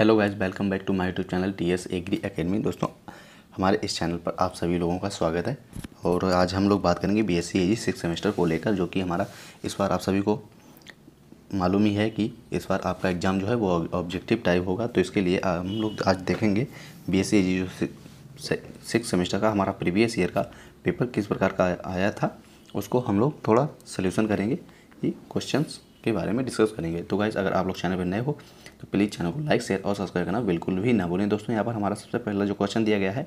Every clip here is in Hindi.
hello guys welcome back to my YouTube channel T S agri academy दोस्तों हमारे इस चैनल पर आप सभी लोगों का स्वागत है और आज हम लोग बात करेंगे B S C AG six semester को लेकर जो कि हमारा इस बार आप सभी को मालूम ही है कि इस बार आपका एग्ज़ाम जो है वो ऑब्जेक्टिव टाइप होगा तो इसके लिए हम लोग आज देखेंगे बी एस सी जी जो सिक्स सेमेस्टर का हमारा प्रीवियस ईयर का पेपर किस प्रकार का आया था उसको हम लोग थोड़ा सल्यूशन करेंगे कि क्वेश्चन के बारे में डिस्कस करेंगे तो गाइज अगर आप लोग चैनल पर नए हो तो प्लीज़ चैनल को लाइक शेयर और सब्सक्राइब करना बिल्कुल भी ना भूलें दोस्तों यहाँ पर हमारा सबसे पहला जो क्वेश्चन दिया गया है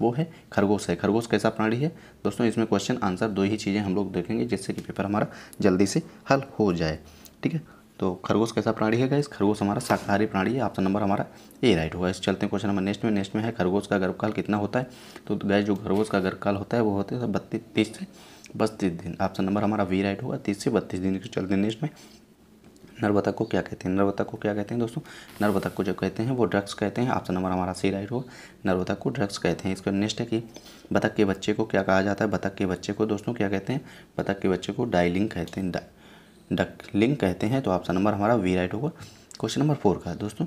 वो है खरगोश है खरगोश कैसा प्राणी है दोस्तों इसमें क्वेश्चन आंसर दो ही चीज़ें हम लोग देखेंगे जिससे कि पेपर हमारा जल्दी से हल हो जाए ठीक है तो खरगोश कैसा प्राणी है गाइस खरगोश हमारा शाकाहारी प्राणी है ऑप्शन नंबर हमारा ए राइट होगा इस चलते हैं क्वेश्चन नंबर नेक्स्ट में नेक्स्ट में है खरगोश का गर्भकाल कितना होता है तो गाइस जो खरगोश का गर्भकाल होता है वो होता है बत्तीस तीस से बत्तीस दिन ऑप्शन नंबर हमारा वी राइट होगा तीस से बत्तीस दिन के चलते नेक्स्ट में नर्वतक को क्या कहते हैं नर्वतक को क्या कहते हैं दोस्तों नर्वतक को जो कहते हैं वो ड्रग्स कहते हैं ऑप्शन नंबर हमारा सी राइट होगा नर्वतक को ड्रग्स कहते हैं इसका नेक्स्ट है कि बतख के बच्चे को क्या कहा जाता है बतख के बच्चे को दोस्तों क्या कहते हैं बतख के बच्चे को डाइलिंग कहते हैं डकलिंग कहते हैं तो ऑप्शन नंबर हमारा वी राइट होगा क्वेश्चन नंबर फोर का दोस्तों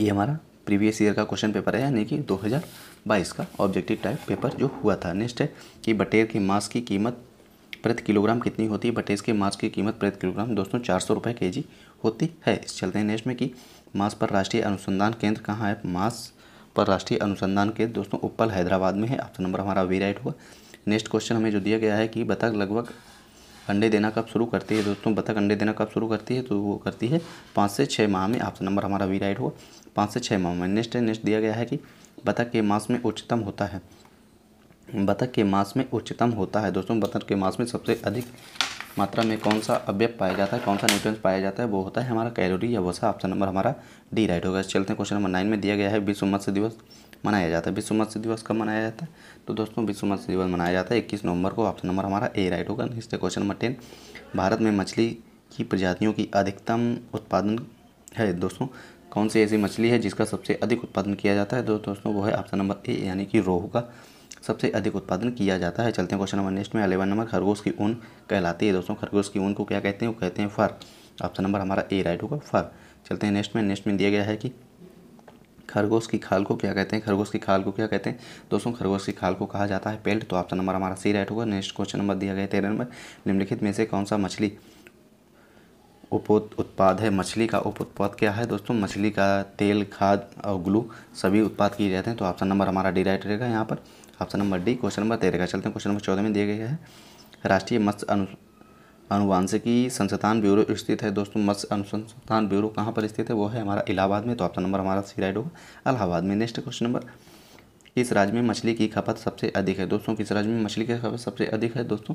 ये हमारा प्रीवियस ईयर का क्वेश्चन पेपर है यानी कि 2022 का ऑब्जेक्टिव टाइप पेपर जो हुआ था नेक्स्ट है कि बटेर की मांस की कीमत प्रति किलोग्राम कितनी होती है बटेर के मांस की कीमत प्रति किलोग्राम दोस्तों चार सौ रुपये के जी होती है चलते हैं नेक्स्ट में कि मांस पर राष्ट्रीय अनुसंधान केंद्र कहाँ है मांस पर राष्ट्रीय अनुसंधान केंद्र दोस्तों उपल हैदराबाद में है ऑप्शन तो नंबर हमारा वी राइट हुआ नेक्स्ट क्वेश्चन हमें जो दिया गया है कि बतख लगभग अंडे देना कब शुरू करती है दोस्तों बतख अंडे देना कब शुरू करती है तो वो करती है पाँच से छः माह में आपसे नंबर हमारा वी राइट हो पाँच से छः माह में नेक्स्ट नेक्स्ट दिया गया है कि बतख के मास में उच्चतम होता है बतख के मास में उच्चतम होता है दोस्तों बतख के मास में सबसे अधिक मात्रा में कौन सा अव्यय पाया जाता है कौन सा न्यूट्रंस पाया जाता है वो होता है हमारा कैलोरी या वसा ऑप्शन नंबर हमारा डी राइट होगा चलते हैं क्वेश्चन नंबर नाइन में दिया गया है विश्व मत्स्य दिवस मनाया जाता है विश्व मत्स्य दिवस कब मनाया जाता है तो दोस्तों विश्व मत्स्य दिवस मनाया जाता है इक्कीस नवंबर को ऑप्शन नंबर हमारा ए राइट होगा नेक्स्ट क्वेश्चन नंबर टेन भारत में मछली की प्रजातियों की अधिकतम उत्पादन है दोस्तों कौन सी ऐसी मछली है जिसका सबसे अधिक उत्पादन किया जाता है तो दोस्तों वो है ऑप्शन नंबर ए यानी कि रोहू का सबसे अधिक उत्पादन किया जाता है चलते हैं क्वेश्चन नंबर नेक्स्ट में अलेवन नंबर खरगोश की ऊन कहलाती है दोस्तों खरगोश की ऊन को क्या कहते हैं वो कहते हैं फर ऑप्शन नंबर हमारा ए राइट होगा फर चलते हैं नेक्स्ट में नेक्स्ट में दिया गया है कि खरगोश की खाल को क्या कहते हैं खरगोश की खाल को क्या कहते हैं दोस्तों खरगोश की खाल को कहा जाता है पेल्ट तो ऑप्शन नंबर हमारा सी राइट होगा नेक्स्ट क्वेश्चन नंबर दिया गया तेरह नंबर निम्नलिखित में से कौन सा मछली उप उत्पाद है मछली का उप उत्पाद क्या है दोस्तों मछली का तेल खाद और ग्लू सभी उत्पाद किए जाते हैं तो ऑप्शन नंबर हमारा डी राइट रहेगा यहाँ पर option number D question number तेरह का चलते हैं क्वेश्चन नंबर चौदह में दिया गया है राष्ट्रीय मत्स्य अनु अनुवांशिकी संस्थान ब्यूरो स्थित है दोस्तों मत्स्य अनुसंस्थान ब्यूरो कहाँ पर स्थित है वो है हमारा इलाहाबाद में तो ऑप्शन नंबर हमारा सी राइट होगा इलाहाबाद में नेक्स्ट क्वेश्चन नंबर किस राज्य में मछली की खपत सबसे अधिक है दोस्तों किस राज्य में मछली की खपत सबसे अधिक है दोस्तों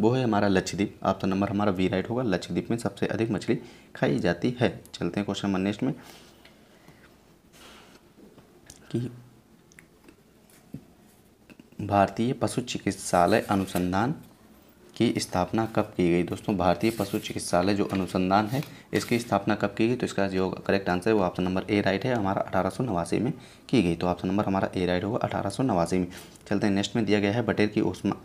वो है हमारा लक्षद्वीप ऑप्शन नंबर हमारा वी राइट होगा लक्षद्वीप में सबसे अधिक मछली खाई जाती है चलते हैं क्वेश्चन नंबर नेक्स्ट में कि भारतीय पशु चिकित्सालय अनुसंधान की स्थापना कब की गई दोस्तों भारतीय पशु चिकित्सालय जो अनुसंधान है इसकी स्थापना कब की गई तो इसका जो करेक्ट आंसर है वो ऑप्शन नंबर ए राइट है हमारा अठारह में की गई तो ऑप्शन नंबर हमारा ए राइट होगा अठारह में चलते हैं नेक्स्ट में दिया गया है बटेर की उस्मा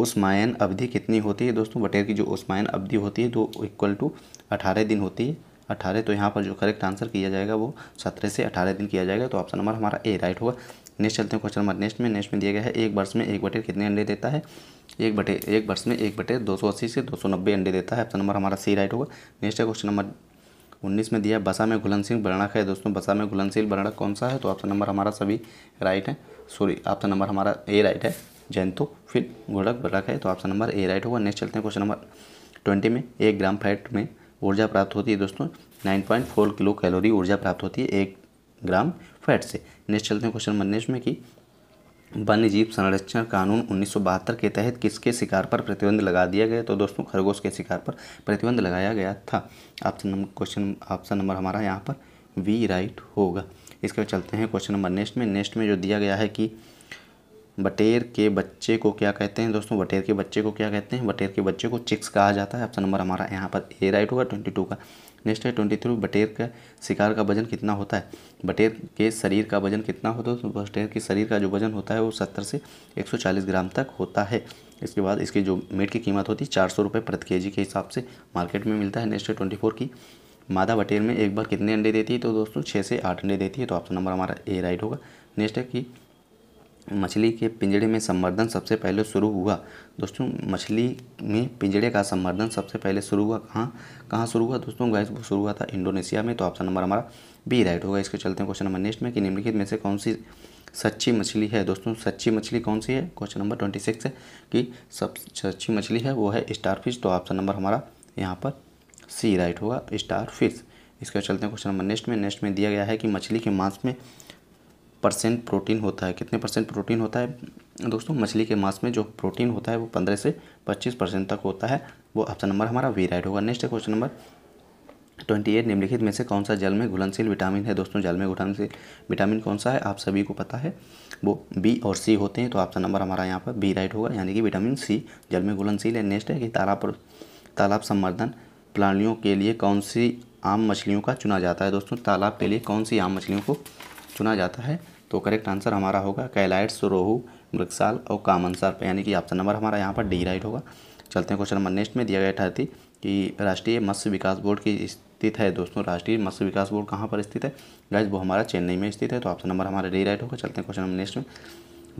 उस्मायन अवधि कितनी होती है दोस्तों बटेर की जो उस्मायन अवधि होती है तो इक्वल टू अठारह दिन होती है अठारह तो यहाँ पर जो करेक्ट आंसर किया जाएगा वो सत्रह से अठारह दिन किया जाएगा तो ऑप्शन नंबर हमारा ए राइट होगा नेक्स्ट चलते हैं क्वेश्चन नंबर नेक्स्ट में नेक्स्ट में दिया गया है एक वर्ष में एक बटे कितने अंडे देता है एक बटे एक वर्ष में एक बटे दो सौ अस्सी से दो सौ नब्बे अंडे देता है ऑप्शन नंबर हमारा सी राइट होगा नेक्स्ट है क्वेश्चन नंबर उन्नीस में दिया बसा में घुलनशील बरणक है दोस्तों बसा में घुलनशील बरणक कौन सा है तो ऑप्शन नंबर हमारा सभी राइट है सॉरी ऑप्शन नंबर हमारा ए राइट है जैंतो फिर घोड़क बरक है तो ऑप्शन नंबर ए राइट होगा नेक्स्ट चलते हैं क्वेश्चन नंबर ट्वेंटी में एक ग्राम फैट में ऊर्जा प्राप्त होती है दोस्तों nine point four kilo calorie ऊर्जा प्राप्त होती है एक ग्राम फैट से नेक्स्ट चलते हैं क्वेश्चन मनेश में कि वन्य जीव संरक्षण कानून उन्नीस के तहत किसके शिकार पर प्रतिबंध लगा दिया गया तो दोस्तों खरगोश के शिकार पर प्रतिबंध लगाया गया था option number question option number हमारा यहाँ पर वी राइट होगा इसके चलते हैं क्वेश्चन नंबर नेक्स्ट में नेक्स्ट में जो दिया गया है कि बटेर के बच्चे को क्या कहते हैं दोस्तों बटेर के बच्चे को क्या कहते हैं बटेर के बच्चे को चिक्स कहा जाता है ऑप्शन नंबर हमारा यहाँ पर ए राइट होगा ट्वेंटी टू का नेक्स्ट है ट्वेंटी थ्रू बटेर का शिकार का वजन कितना होता है बटेर के शरीर का वजन कितना होता है तो बटेर के शरीर का जो वजन होता है वो सत्तर से एक सौ चालीस ग्राम तक होता है इसके बाद इसकी जो मीट की कीमत होती है चार सौ रुपये प्रति के जी के हिसाब से मार्केट में मिलता है नेक्स्ट है ट्वेंटी फोर की मादा बटेर में एक बार कितने अंडे देती है तो दोस्तों छः से आठ अंडे देती है तो ऑप्शन नंबर हमारा ए राइट होगा नेक्स्ट है कि मछली के पिंजड़े में संवर्धन सबसे पहले शुरू हुआ दोस्तों मछली में पिंजड़े का संवर्धन सबसे पहले शुरू हुआ कहाँ कहाँ शुरू हुआ दोस्तों गैस वो शुरू हुआ था इंडोनेशिया में तो ऑप्शन नंबर हमारा बी राइट होगा इसके चलते हैं क्वेश्चन नंबर नेक्स्ट में कि निम्नलिखित में से कौन सी सच्ची मछली है दोस्तों सच्ची मछली कौन सी है क्वेश्चन नंबर ट्वेंटी सिक्स है कि सब सच्ची मछली है वो है स्टार फिश तो ऑप्शन नंबर हमारा यहाँ पर सी राइट होगा स्टार फिश इसके चलते हैं क्वेश्चन नंबर नेक्स्ट में नेक्स्ट में दिया गया है कि मछली के मांस में परसेंट प्रोटीन होता है कितने परसेंट प्रोटीन होता है दोस्तों मछली के मांस में जो प्रोटीन होता है वो पंद्रह से पच्चीस परसेंट तक होता है वो ऑप्शन नंबर हमारा वी राइट होगा next question number twenty eight निम्नलिखित में से कौन सा जल में घुलनशील विटामिन है दोस्तों जल में घुलनशील विटामिन कौन सा है आप सभी को पता है वो बी और सी होते हैं तो ऑप्शन नंबर हमारा यहाँ पर बी राइट होगा यानी कि विटामिन सी जल में घुलनशील है नेक्स्ट है कि तालाब तालाब संवर्धन प्राणियों के लिए कौन सी आम मछलियों का चुना जाता है दोस्तों तालाब के लिए कौन सी आम मछलियों को चुना जाता है तो करेक्ट आंसर हमारा होगा कैलाइट्स रोहू मृगसाल और कामन सर्प यानी कि ऑप्शन नंबर हमारा यहाँ पर डी राइट होगा चलते हैं क्वेश्चन नंबर नेक्स्ट में दिया गया था कि राष्ट्रीय मत्स्य विकास बोर्ड की स्थित है दोस्तों राष्ट्रीय मत्स्य विकास बोर्ड कहाँ पर स्थित है गैस वो हमारा चेन्नई में स्थित है तो ऑप्शन नंबर हमारा डी राइट होगा चलते हैं क्वेश्चन नंबर नेक्स्ट में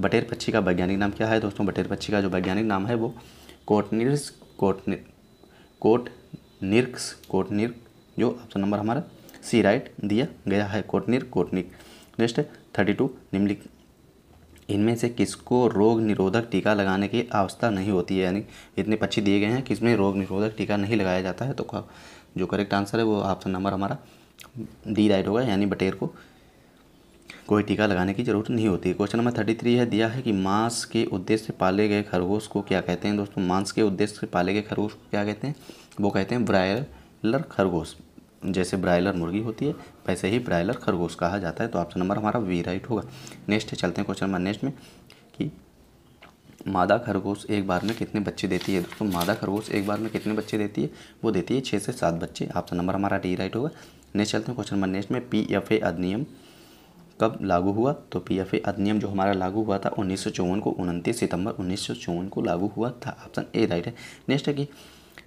बटेर पक्षी का वैज्ञानिक नाम क्या है दोस्तों बटेर पक्षी का जो वैज्ञानिक नाम है वो कोटनिर्स कोट कोटनिर्क्स कोटनिर्क जो ऑप्शन नंबर हमारा सी राइट दिया गया है कोटनिर कोटनिक नेक्स्ट थर्टी टू निम्नलिखित इनमें से किसको रोग निरोधक टीका लगाने की आवश्यकता नहीं होती है यानी इतने पक्षी दिए गए हैं किसमें रोग निरोधक टीका नहीं लगाया जाता है तो जो करेक्ट आंसर है वो ऑप्शन नंबर हमारा डी राइट होगा यानी बटेर को कोई टीका लगाने की जरूरत नहीं होती क्वेश्चन नंबर थर्टी थ्री है दिया है कि मांस के उद्देश्य से पाले गए खरगोश को क्या कहते हैं दोस्तों मांस के उद्देश्य से पाले गए खरगोश को क्या कहते हैं वो कहते हैं ब्रायलर खरगोश जैसे ब्रायलर मुर्गी होती है वैसे ही ब्रायलर खरगोश कहा जाता है तो ऑप्शन नंबर हमारा वी राइट होगा नेक्स्ट चलते हैं क्वेश्चन नंबर नेक्स्ट में कि मादा खरगोश एक बार में कितने बच्चे देती है दोस्तों मादा खरगोश एक बार में कितने बच्चे देती है वो देती है छः से सात बच्चे ऑप्शन नंबर हमारा डी राइट होगा नेक्स्ट चलते हैं क्वेश्चन नंबर नेक्स्ट में पी एफ ए अधिनियम कब लागू हुआ तो पी एफ ए अधिनियम जो हमारा लागू हुआ था उन्नीस को उनतीस सितंबर उन्नीस को लागू हुआ था ऑप्शन ए राइट है नेक्स्ट है कि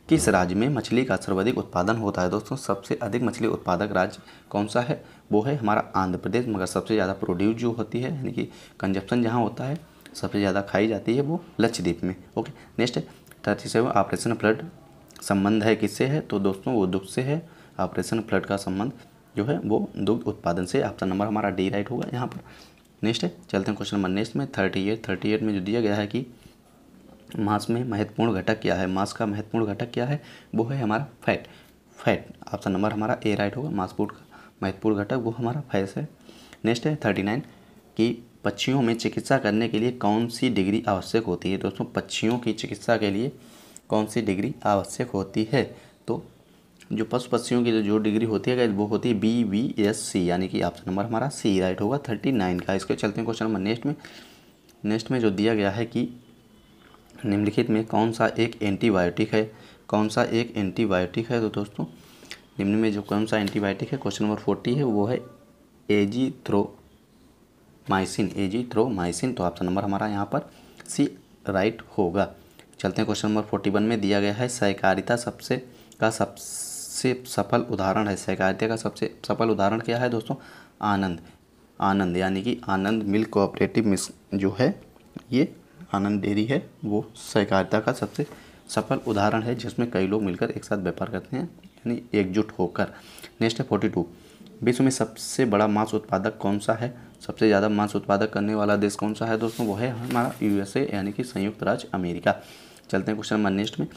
किस राज्य में मछली का सर्वाधिक उत्पादन होता है दोस्तों सबसे अधिक मछली उत्पादक राज्य कौन सा है वो है हमारा आंध्र प्रदेश मगर सबसे ज़्यादा प्रोड्यूस जो होती है यानी कि कंजप्शन जहाँ होता है सबसे ज़्यादा खाई जाती है वो लक्षद्वीप में okay next thirty seven operation flood संबंध है किससे है तो दोस्तों वो दुग्ध से है ऑपरेशन फ्लड का संबंध जो है वो दुग्ध उत्पादन से आपका नंबर हमारा डी राइट होगा यहाँ पर नेक्स्ट है चलते हैं क्वेश्चन नंबर नेक्स्ट में थर्टी एट थर्टी एट में जो दिया गया है कि मांस में महत्वपूर्ण घटक क्या है मांस का महत्वपूर्ण घटक क्या है वो है हमारा फैट फैट ऑप्शन नंबर हमारा ए राइट होगा मांसपूट का महत्वपूर्ण घटक वो हमारा फैस है नेक्स्ट है थर्टी नाइन कि पक्षियों में चिकित्सा करने के लिए कौन सी डिग्री आवश्यक होती है दोस्तों पक्षियों की चिकित्सा के लिए कौन सी डिग्री आवश्यक होती है तो जो पशु पक्षियों की जो डिग्री होती है वो होती है बी वी एस सी यानी कि ऑप्शन नंबर हमारा सी राइट होगा थर्टी नाइन का इसके चलते हैं क्वेश्चन नंबर नेक्स्ट में नेक्स्ट में जो दिया गया है कि निम्नलिखित में कौन सा एक एंटीबायोटिक है कौन सा एक एंटीबायोटिक है तो दोस्तों निम्न में जो कौन सा एंटीबायोटिक है क्वेश्चन नंबर फोर्टी है वो है एजी थ्रो माइसिन एजी थ्रो माइसिन तो ऑप्शन नंबर हमारा यहाँ पर सी राइट होगा चलते हैं क्वेश्चन नंबर फोर्टी वन में दिया गया है सहकारिता सबसे का सबसे सफल उदाहरण है सहकारिता का सबसे सफल उदाहरण क्या है दोस्तों आनंद आनंद यानी कि आनंद मिल्क कोऑपरेटिव जो है ये आनंद डेयरी है वो सहकारिता का सबसे सफल उदाहरण है जिसमें कई लोग मिलकर एक साथ व्यापार करते हैं यानी एकजुट होकर नेक्स्ट है फोर्टी टू विश्व में सबसे बड़ा मांस उत्पादक कौन सा है सबसे ज़्यादा मांस उत्पादक करने वाला देश कौन सा है दोस्तों वो है हमारा यूएसए यानी कि संयुक्त राज्य अमेरिका चलते हैं क्वेश्चन नंबर नेक्स्ट में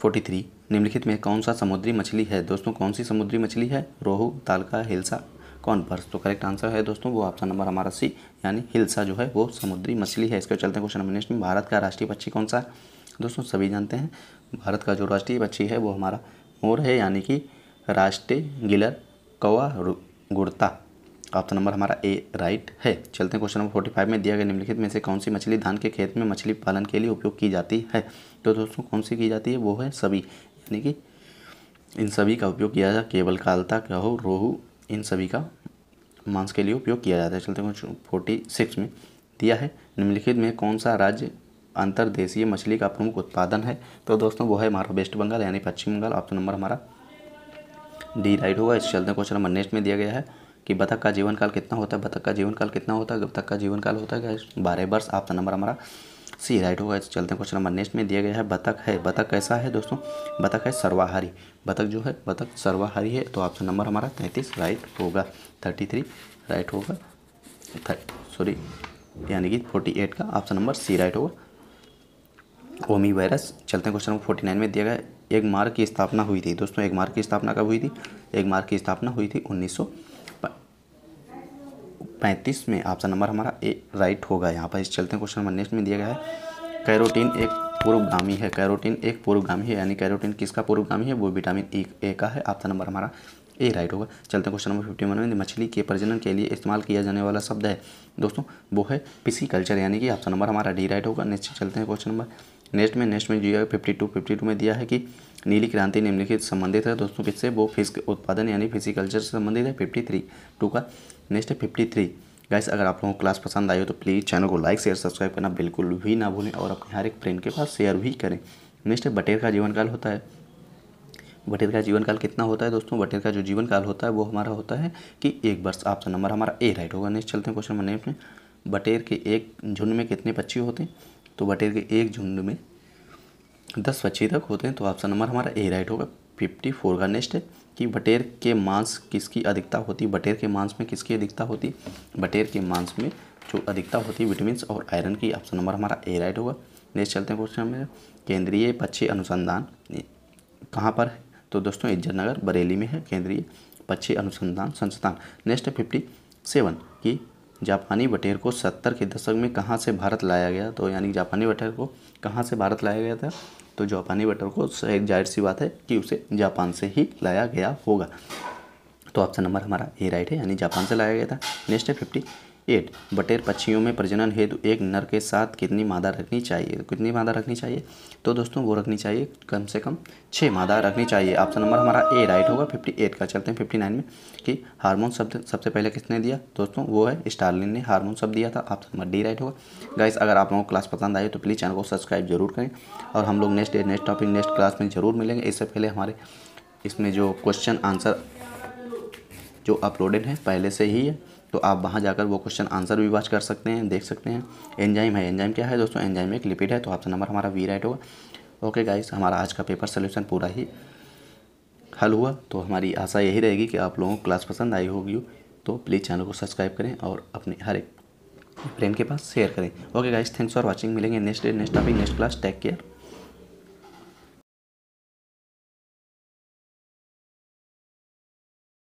फोर्टी थ्री निम्नलिखित में कौन सा समुद्री मछली है दोस्तों कौन सी समुद्री मछली है रोहू तालका हिलसा कॉन्पर्स तो करेक्ट आंसर है दोस्तों वो ऑप्शन नंबर हमारा सी यानी हिलसा जो है वो समुद्री मछली है इसके चलते क्वेश्चन नंबर नेक्स्ट में भारत का राष्ट्रीय पक्षी कौन सा है दोस्तों सभी जानते हैं भारत का जो राष्ट्रीय पक्षी है वो हमारा मोर है यानी कि राष्ट्रीय गिलर कौआ गुड़ता ऑप्शन नंबर हमारा ए राइट है चलते हैं क्वेश्चन नंबर फोर्टी फाइव में दिया गया निम्नलिखित में से कौन सी मछली धान के खेत में मछली पालन के लिए उपयोग की जाती है तो दोस्तों कौन सी की जाती है वो है सभी यानी कि इन सभी का उपयोग किया जाए केवल कालता कहो रोहू इन सभी का मांस के लिए उपयोग किया जाता है चलते हैं फोर्टी सिक्स में दिया है निम्नलिखित में कौन सा राज्य अंतर्देशीय मछली का प्रमुख उत्पादन है तो दोस्तों वो है हमारा वेस्ट बंगाल यानी पश्चिम बंगाल ऑप्शन नंबर हमारा डी राइट होगा इस चलते क्वेश्चन नंबर नेक्स्ट में दिया गया है कि बतख का जीवन काल कितना होता है बतख का जीवन काल कितना होता है बतख का जीवन काल होता है बारह वर्ष ऑप्शन नंबर हमारा सी राइट होगा तो चलते हैं क्वेश्चन नंबर नेक्स्ट में दिया गया है बतख है बतख कैसा है दोस्तों बतख है सर्वाहारी बतख जो है बतख सर्वाहारी है तो ऑप्शन नंबर हमारा तैंतीस राइट होगा थर्टी थ्री राइट होगा सॉरी यानी कि फोर्टी एट का ऑप्शन नंबर सी राइट होगा ओमी वायरस चलते हैं क्वेश्चन नंबर फोर्टी नाइन में दिया गया एक मार्ग की स्थापना हुई थी दोस्तों एक मार्ग की स्थापना कब हुई थी एक मार्ग की स्थापना हुई थी उन्नीस सौ पैंतीस में ऑप्शन नंबर हमारा ए राइट होगा यहाँ पर चलते हैं क्वेश्चन नंबर नेक्स्ट में दिया गया है कैरोटीन एक पूर्वगामी है कैरोटीन एक पूर्वगामी है यानी कैरोटीन किसका पूर्वगामी है वो विटामिन ए, ए का है ऑप्शन नंबर हमारा ए राइट होगा चलते हैं क्वेश्चन नंबर फिफ्टी वन में मछली के प्रजनन के लिए इस्तेमाल किया जाने वाला शब्द है दोस्तों वो है पिसी कल्चर यानी कि ऑप्शन नंबर हमारा डी राइट होगा नेक्स्ट चलते हैं क्वेश्चन नंबर नेक्स्ट में नेक्स्ट में जो है फिफ्टी टू फिफ्टी टू में दिया है कि नीली क्रांति निम्नलिखित संबंधित है दोस्तों किससे वो फिश उत्पादन यानी फिजिकल्चर से संबंधित है फिफ्टी थ्री टू का नेक्स्ट है फिफ्टी थ्री गाइस अगर आप लोगों को क्लास पसंद आई हो तो प्लीज़ चैनल को लाइक शेयर सब्सक्राइब करना बिल्कुल भी ना भूलें और अपने हर एक फ्रेंड के पास शेयर भी करें नेक्स्ट है बटेर का जीवनकाल होता है बटेर का जीवनकाल कितना होता है दोस्तों बटेर का जो जीवनकाल होता है वो हमारा होता है कि एक वर्ष आपका नंबर हमारा ए राइट होगा नेक्स्ट चलते हैं क्वेश्चन नंबर नेक्स्ट में बटेर के एक झुंड में कितने पक्षी होते हैं तो बटेर के एक झुंड में दस बच्चे तक होते हैं तो ऑप्शन नंबर हमारा ए राइट होगा फिफ्टी फोर का नेक्स्ट है कि बटेर के मांस किसकी अधिकता होती बटेर के मांस में किसकी अधिकता होती बटेर के मांस में जो अधिकता होती है विटामिन और आयरन की ऑप्शन नंबर हमारा ए राइट होगा नेक्स्ट चलते हैं क्वेश्चन नंबर केंद्रीय पक्षी अनुसंधान कहाँ पर है तो दोस्तों इज्जत नगर बरेली में है केंद्रीय पक्षी अनुसंधान संस्थान नेक्स्ट है फिफ्टी सेवन की जापानी बटेर को सत्तर के दशक में कहाँ से भारत लाया गया तो यानी जापानी बटेर को कहाँ से भारत लाया गया था तो जापानी बटेर को जाहिर सी बात है कि उसे जापान से ही लाया गया होगा तो ऑप्शन नंबर हमारा ए राइट है यानी जापान से लाया गया था नेक्स्ट है फिफ्टी एट बटेर पक्षियों में प्रजनन हेतु एक नर के साथ कितनी मादा रखनी चाहिए कितनी मादा रखनी चाहिए तो दोस्तों वो रखनी चाहिए कम से कम छः मादा रखनी चाहिए ऑप्शन नंबर हमारा ए राइट होगा फिफ्टी एट का चलते हैं फिफ्टी नाइन में कि हार्मोन शब्द सबसे पहले किसने दिया दोस्तों वो है स्टालिन ने हार्मोन शब्द दिया था option number D right guys गाइस अगर आप लोगों को क्लास पसंद आई तो प्लीज़ चैनल को सब्सक्राइब जरूर करें और हम लोग next day next topic next class में ज़रूर मिलेंगे इससे पहले हमारे इसमें जो क्वेश्चन आंसर जो अपलोडेड है पहले से ही है तो आप वहाँ जाकर वो क्वेश्चन आंसर भी वॉच कर सकते हैं देख सकते हैं एंजाइम है एंजाइम क्या है दोस्तों एंजाइम एक लिपिड है तो आपका नंबर हमारा वी राइट होगा ओके गाइस हमारा आज का पेपर सोल्यूशन पूरा ही हल हुआ तो हमारी आशा यही रहेगी कि आप लोगों को क्लास पसंद आई होगी तो प्लीज़ चैनल को सब्सक्राइब करें और अपने हर एक फ्रेंड के पास शेयर करें okay guys thanks for watching मिलेंगे next day next topic next class take care